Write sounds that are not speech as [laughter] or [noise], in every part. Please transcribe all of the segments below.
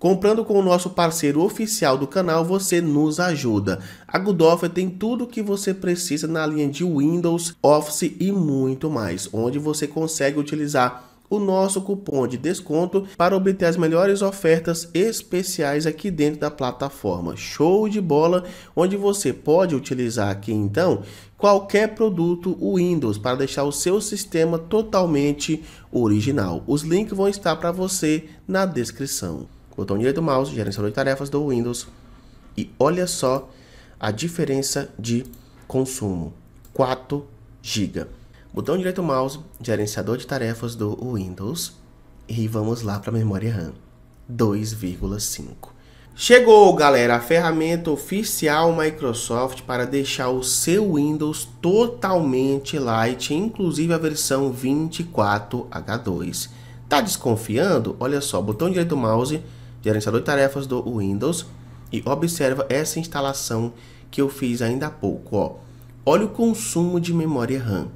Comprando com o nosso parceiro oficial do canal, você nos ajuda. A Goodoffer tem tudo o que você precisa na linha de Windows, Office e muito mais, onde você consegue utilizar o nosso cupom de desconto para obter as melhores ofertas especiais aqui dentro da plataforma. Show de bola, onde você pode utilizar aqui então qualquer produto Windows para deixar o seu sistema totalmente original. Os links vão estar para você na descrição botão direito do mouse, gerenciador de tarefas do Windows. E olha só a diferença de consumo, 4 GB. Botão direito do mouse, gerenciador de tarefas do Windows. E vamos lá para a memória RAM, 2,5. Chegou, galera, a ferramenta oficial Microsoft para deixar o seu Windows totalmente light, inclusive a versão 24H2. Tá desconfiando? Olha só, botão direito do mouse, gerenciador de tarefas do Windows e observa essa instalação que eu fiz ainda há pouco. Ó. Olha o consumo de memória RAM.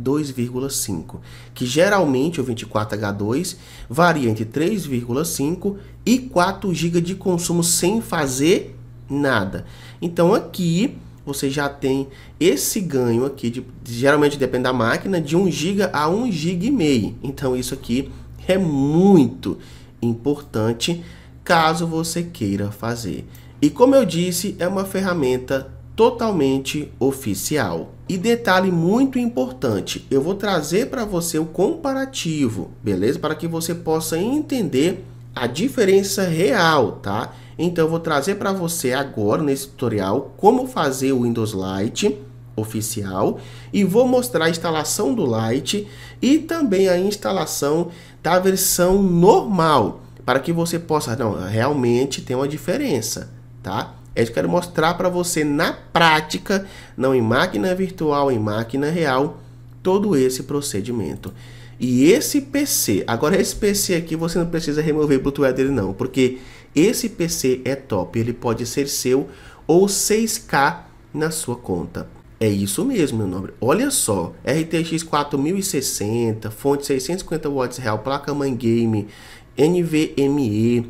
2,5, que geralmente o 24H2 varia entre 3,5 e 4 GB de consumo sem fazer nada. Então aqui você já tem esse ganho aqui, de, geralmente depende da máquina, de 1 GB a 1 GB e meio. Então isso aqui é muito importante caso você queira fazer. E como eu disse, é uma ferramenta totalmente oficial. E detalhe muito importante, eu vou trazer para você o comparativo, beleza? Para que você possa entender a diferença real, tá? Então eu vou trazer para você agora nesse tutorial como fazer o Windows Lite oficial e vou mostrar a instalação do Lite e também a instalação da versão normal para que você possa, não, realmente tem uma diferença, tá? É Eu quero mostrar para você na prática, não em máquina virtual, em máquina real, todo esse procedimento. E esse PC, agora esse PC aqui você não precisa remover o Bluetooth dele não, porque esse PC é top, ele pode ser seu ou 6K na sua conta. É isso mesmo, meu nobre. Olha só, RTX 4060, fonte 650 watts real, placa mãe game NVMe,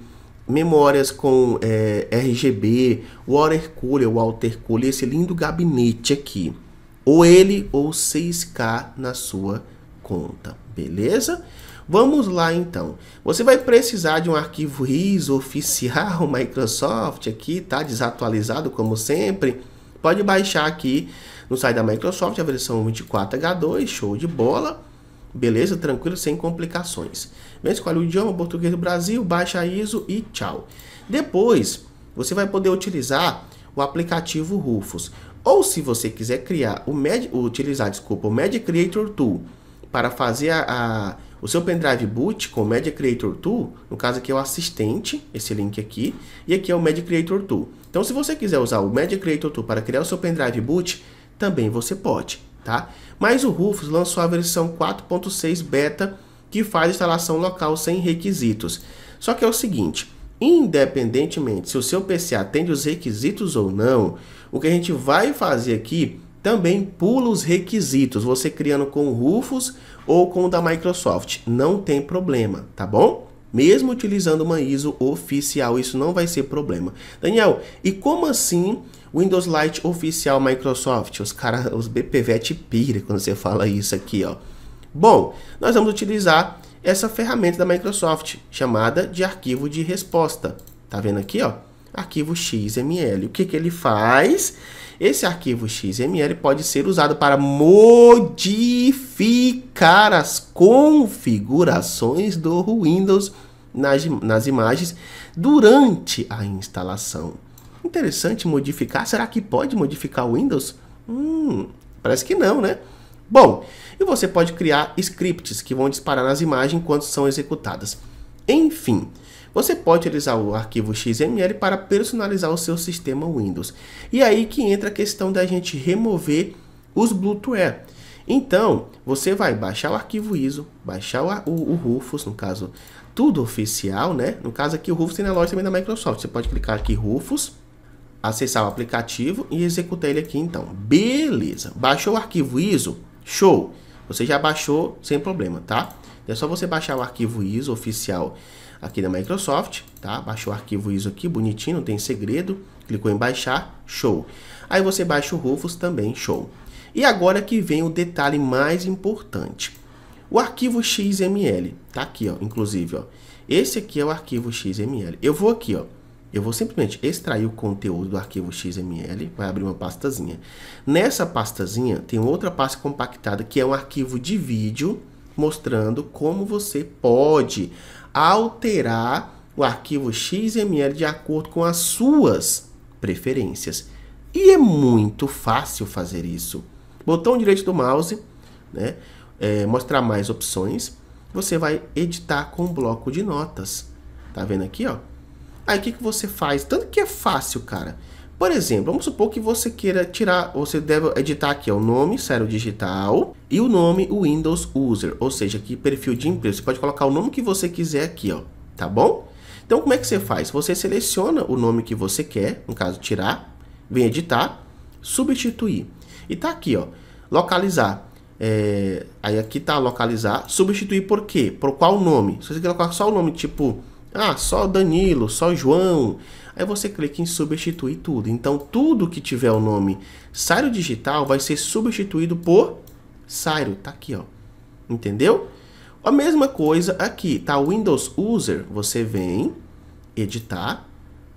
memórias com é, RGB, water cooler, water cooler, esse lindo gabinete aqui. Ou ele ou 6K na sua conta, beleza? Vamos lá então. Você vai precisar de um arquivo RIS oficial [laughs] Microsoft aqui, tá? Desatualizado como sempre. Pode baixar aqui no site da Microsoft a versão 24H2, show de bola. Beleza? Tranquilo, sem complicações. Vem, escolhe o idioma, português do Brasil, baixa ISO e tchau. Depois, você vai poder utilizar o aplicativo Rufus. Ou se você quiser criar o Med, utilizar, desculpa, o Media Creator Tool para fazer a, a, o seu pendrive boot com o Media Creator Tool, no caso aqui é o assistente, esse link aqui, e aqui é o Media Creator Tool. Então, se você quiser usar o Media Creator Tool para criar o seu pendrive boot, também você pode tá? Mas o Rufus lançou a versão 4.6 beta que faz instalação local sem requisitos. Só que é o seguinte, independentemente se o seu PC atende os requisitos ou não, o que a gente vai fazer aqui também pula os requisitos, você criando com o Rufus ou com o da Microsoft, não tem problema, tá bom? Mesmo utilizando uma ISO oficial, isso não vai ser problema. Daniel, e como assim Windows Lite oficial Microsoft. Os caras, os BPVET é pira quando você fala isso aqui, ó. Bom, nós vamos utilizar essa ferramenta da Microsoft, chamada de arquivo de resposta. Tá vendo aqui, ó? Arquivo XML. O que, que ele faz? Esse arquivo XML pode ser usado para modificar as configurações do Windows nas, nas imagens durante a instalação. Interessante modificar. Será que pode modificar o Windows? Hum, parece que não, né? Bom, e você pode criar scripts que vão disparar nas imagens quando são executadas. Enfim, você pode utilizar o arquivo XML para personalizar o seu sistema Windows. E aí que entra a questão da gente remover os Bluetooth. Então, você vai baixar o arquivo ISO, baixar o, o, o Rufus, no caso, tudo oficial, né? No caso aqui, o Rufus tem na loja também da Microsoft. Você pode clicar aqui Rufus, acessar o aplicativo e executar ele aqui então. Beleza, baixou o arquivo ISO, show! Você já baixou sem problema, tá? É só você baixar o arquivo ISO oficial aqui da Microsoft, tá? Baixou o arquivo ISO aqui, bonitinho, não tem segredo. Clicou em baixar, show. Aí você baixa o Rufus também, show. E agora que vem o detalhe mais importante. O arquivo XML, tá aqui, ó, inclusive, ó. Esse aqui é o arquivo XML. Eu vou aqui, ó, eu vou simplesmente extrair o conteúdo do arquivo XML, vai abrir uma pastazinha. Nessa pastazinha tem outra pasta compactada que é um arquivo de vídeo mostrando como você pode alterar o arquivo XML de acordo com as suas preferências. E é muito fácil fazer isso. Botão direito do mouse, né? É, mostrar mais opções. Você vai editar com um bloco de notas. Tá vendo aqui, ó? Aí o que, que você faz? Tanto que é fácil, cara. Por exemplo, vamos supor que você queira tirar, você deve editar aqui ó, o nome, sério digital, e o nome Windows User, ou seja, aqui perfil de empresa. Você pode colocar o nome que você quiser aqui, ó, tá bom? Então, como é que você faz? Você seleciona o nome que você quer, no caso, tirar, vem editar, substituir. E tá aqui, ó, localizar. É, aí aqui tá localizar, substituir por quê? Por qual nome? Se você colocar só o nome, tipo ah, só Danilo, só João. Aí você clica em substituir tudo. Então tudo que tiver o nome Sairo Digital vai ser substituído por Sairo. Tá aqui, ó. Entendeu? A mesma coisa aqui, tá? Windows User, você vem, editar,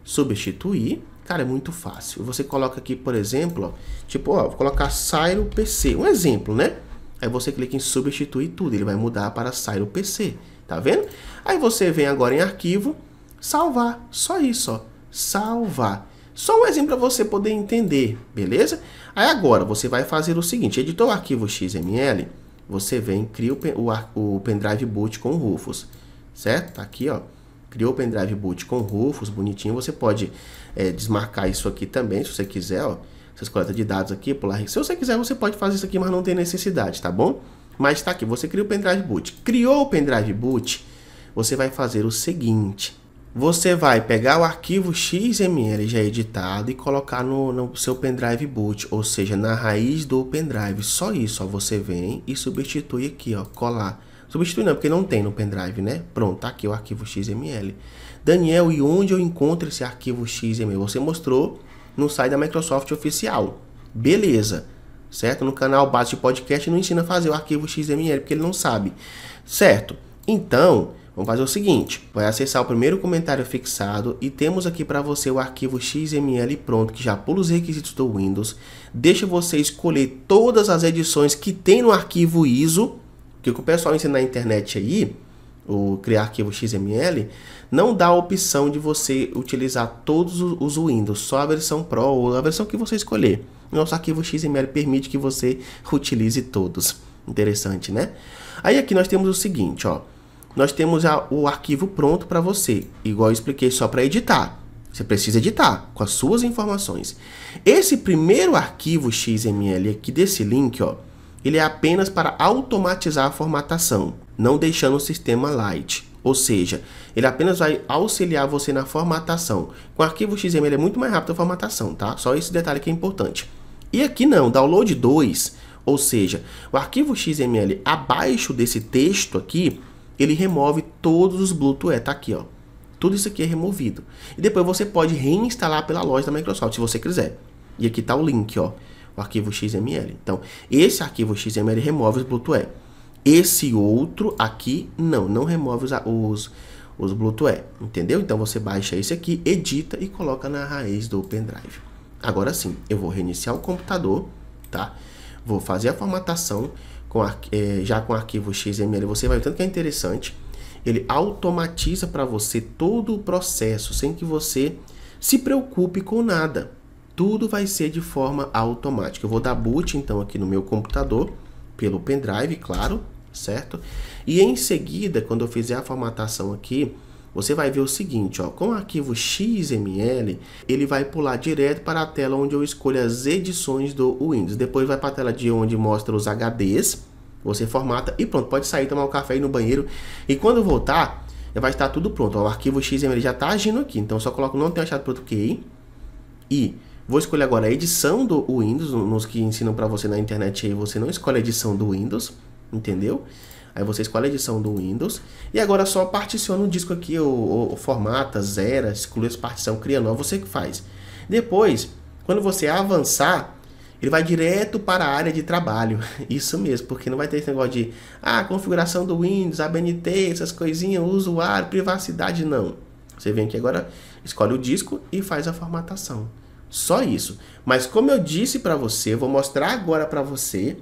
substituir. Cara, é muito fácil. Você coloca aqui, por exemplo, ó, tipo, ó, vou colocar Sairo PC. Um exemplo, né? Aí você clica em substituir tudo, ele vai mudar para Sairo PC. Tá vendo? Aí você vem agora em arquivo, salvar. Só isso, ó. Salvar. Só um exemplo para você poder entender, beleza? Aí agora você vai fazer o seguinte, editou o arquivo XML, você vem, cria o, o, o pendrive boot com Rufus, certo? Tá aqui, ó. Criou o pendrive boot com Rufus, bonitinho. Você pode é, desmarcar isso aqui também, se você quiser, ó. Essas coletas de dados aqui, pular. Se você quiser, você pode fazer isso aqui, mas não tem necessidade, tá bom? Mas está aqui, você cria o pendrive boot. Criou o pendrive boot, você vai fazer o seguinte. Você vai pegar o arquivo XML já editado e colocar no, no seu pendrive boot, ou seja, na raiz do pendrive. Só isso, ó, você vem e substitui aqui, ó, colar. Substitui não, porque não tem no pendrive, né? Pronto, tá aqui o arquivo XML. Daniel, e onde eu encontro esse arquivo XML? Você mostrou no site da Microsoft oficial. Beleza certo? No canal base de podcast não ensina a fazer o arquivo XML porque ele não sabe, certo? Então, vamos fazer o seguinte, vai acessar o primeiro comentário fixado e temos aqui para você o arquivo XML pronto, que já pula os requisitos do Windows, deixa você escolher todas as edições que tem no arquivo ISO, que o pessoal ensina na internet aí, ou criar arquivo XML, não dá a opção de você utilizar todos os Windows, só a versão Pro ou a versão que você escolher. Nosso arquivo XML permite que você utilize todos. Interessante, né? Aí aqui nós temos o seguinte, ó. Nós temos a, o arquivo pronto para você, igual eu expliquei só para editar. Você precisa editar com as suas informações. Esse primeiro arquivo XML aqui desse link, ó, ele é apenas para automatizar a formatação não deixando o sistema light. Ou seja, ele apenas vai auxiliar você na formatação. Com arquivo XML é muito mais rápido a formatação, tá? Só esse detalhe que é importante. E aqui não, download 2, ou seja, o arquivo XML abaixo desse texto aqui, ele remove todos os Bluetooth, é, tá aqui, ó. Tudo isso aqui é removido. E depois você pode reinstalar pela loja da Microsoft, se você quiser. E aqui está o link, ó, o arquivo XML. Então, esse arquivo XML remove os Bluetooth. Esse outro aqui, não, não remove os, os, os Bluetooth, entendeu? Então você baixa esse aqui, edita e coloca na raiz do pendrive. Agora sim, eu vou reiniciar o computador, tá? Vou fazer a formatação com é, já com arquivo XML, você vai ver tanto que é interessante. Ele automatiza para você todo o processo, sem que você se preocupe com nada. Tudo vai ser de forma automática. Eu vou dar boot então aqui no meu computador pelo pendrive, claro, certo? E em seguida, quando eu fizer a formatação aqui, você vai ver o seguinte, ó, com o arquivo XML, ele vai pular direto para a tela onde eu escolho as edições do Windows. Depois vai para a tela de onde mostra os HDs, você formata e pronto, pode sair tomar um café aí no banheiro. E quando voltar, vai estar tudo pronto. Ó, o arquivo XML já está agindo aqui, então só coloco não tem para o e Vou escolher agora a edição do Windows, nos que ensinam para você na internet aí, você não escolhe a edição do Windows, entendeu? Aí você escolhe a edição do Windows e agora só particiona o disco aqui, o formata, zera, exclui as partição, é cria nova, você que faz. Depois, quando você avançar, ele vai direto para a área de trabalho. [laughs] Isso mesmo, porque não vai ter esse negócio de ah, configuração do Windows, ABNT, essas coisinhas, usuário, privacidade, não. Você vem aqui agora, escolhe o disco e faz a formatação. Só isso. Mas como eu disse para você, vou mostrar agora para você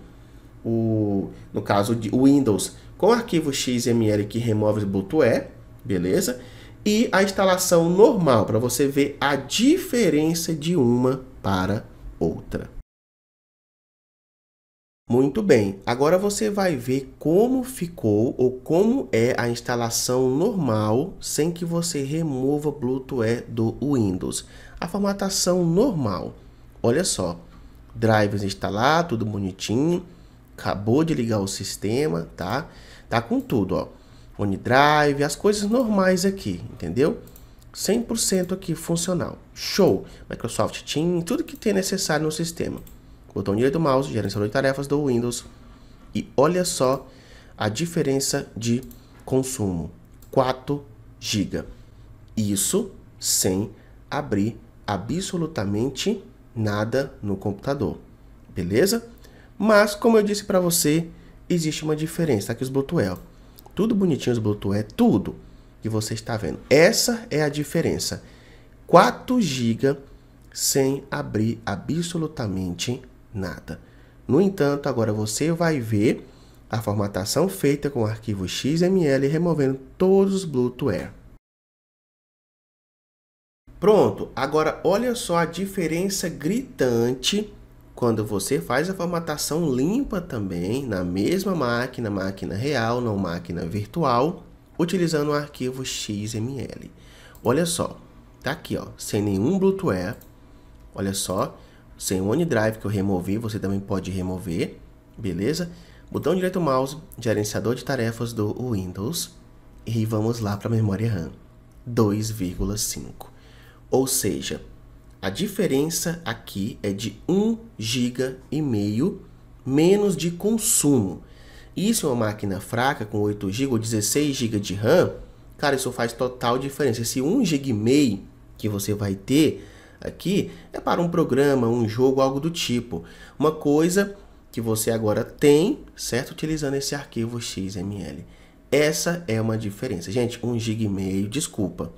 o, no caso de Windows, com o arquivo XML que remove o é, beleza? E a instalação normal para você ver a diferença de uma para outra. Muito bem, agora você vai ver como ficou ou como é a instalação normal sem que você remova Bluetooth do Windows a formatação normal. Olha só, drivers instalar, tudo bonitinho, acabou de ligar o sistema, tá? Tá com tudo, ó. OneDrive, as coisas normais aqui, entendeu? 100% aqui funcional. Show! Microsoft Teams, tudo que tem necessário no sistema. Botão direito do mouse, gerenciador de tarefas do Windows. E olha só a diferença de consumo. 4 GB. Isso sem abrir absolutamente nada no computador, beleza? Mas, como eu disse para você, existe uma diferença. aqui tá? os Bluetooth. É, tudo bonitinho os Bluetooth, é tudo que você está vendo. Essa é a diferença. 4 GB sem abrir absolutamente nada. No entanto, agora você vai ver a formatação feita com o arquivo XML removendo todos os Bluetooth. Pronto, agora olha só a diferença gritante quando você faz a formatação limpa também na mesma máquina, máquina real, não máquina virtual, utilizando o arquivo XML. Olha só, tá aqui ó, sem nenhum Bluetooth, olha só, sem o OneDrive que eu removi, você também pode remover, beleza? Botão direito mouse, gerenciador de tarefas do Windows e vamos lá para a memória RAM, 2,5. Ou seja, a diferença aqui é de 1 giga e meio menos de consumo. E se é uma máquina fraca com 8 GB ou 16 GB de RAM, cara, isso faz total diferença. Esse 1 GB e meio que você vai ter aqui é para um programa, um jogo, algo do tipo. Uma coisa que você agora tem, certo? Utilizando esse arquivo XML. Essa é uma diferença. Gente, 1 GB e meio, desculpa.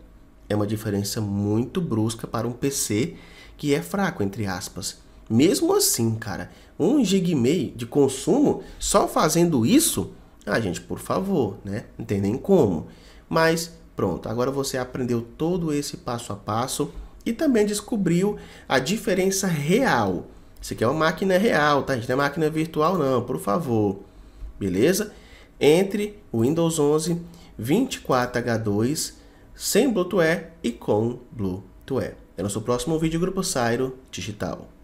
É uma diferença muito brusca para um PC que é fraco, entre aspas. Mesmo assim, cara, um gig e meio de consumo só fazendo isso, ah, gente, por favor, né? Não tem nem como. Mas pronto, agora você aprendeu todo esse passo a passo e também descobriu a diferença real. Isso aqui é uma máquina real, tá? A gente não é máquina virtual não, por favor. Beleza? Entre o Windows 11 24H2 sem Bluetooth e com Bluetooth. É nosso próximo vídeo Grupo Sairo Digital.